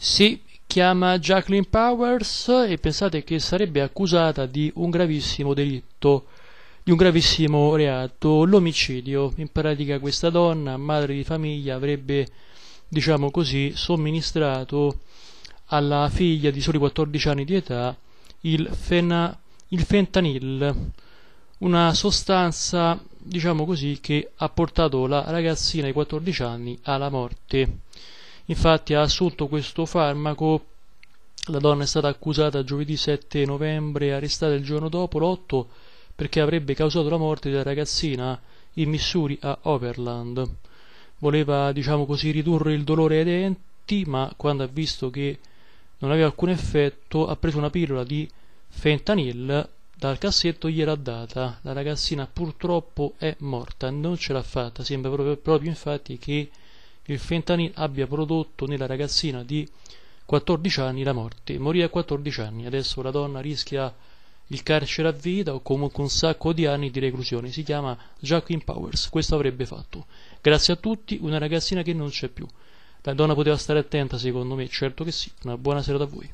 Si chiama Jacqueline Powers e pensate che sarebbe accusata di un gravissimo delitto, di un gravissimo reato, l'omicidio. In pratica questa donna, madre di famiglia, avrebbe, diciamo così, somministrato alla figlia di soli 14 anni di età il, fena, il fentanyl, una sostanza, diciamo così, che ha portato la ragazzina di 14 anni alla morte. Infatti ha assunto questo farmaco la donna è stata accusata giovedì 7 novembre e arrestata il giorno dopo, l'8, perché avrebbe causato la morte della ragazzina in Missouri a Overland. Voleva, diciamo così, ridurre il dolore ai denti, ma quando ha visto che non aveva alcun effetto, ha preso una pillola di fentanyl dal cassetto gliel'ha data. La ragazzina purtroppo è morta, non ce l'ha fatta, sembra proprio, proprio infatti che il fentanil abbia prodotto nella ragazzina di 14 anni la morte. Morì a 14 anni, adesso la donna rischia il carcere a vita o comunque un sacco di anni di reclusione. Si chiama Jacqueline Powers, questo avrebbe fatto. Grazie a tutti, una ragazzina che non c'è più. La donna poteva stare attenta, secondo me, certo che sì. Una buona serata a voi.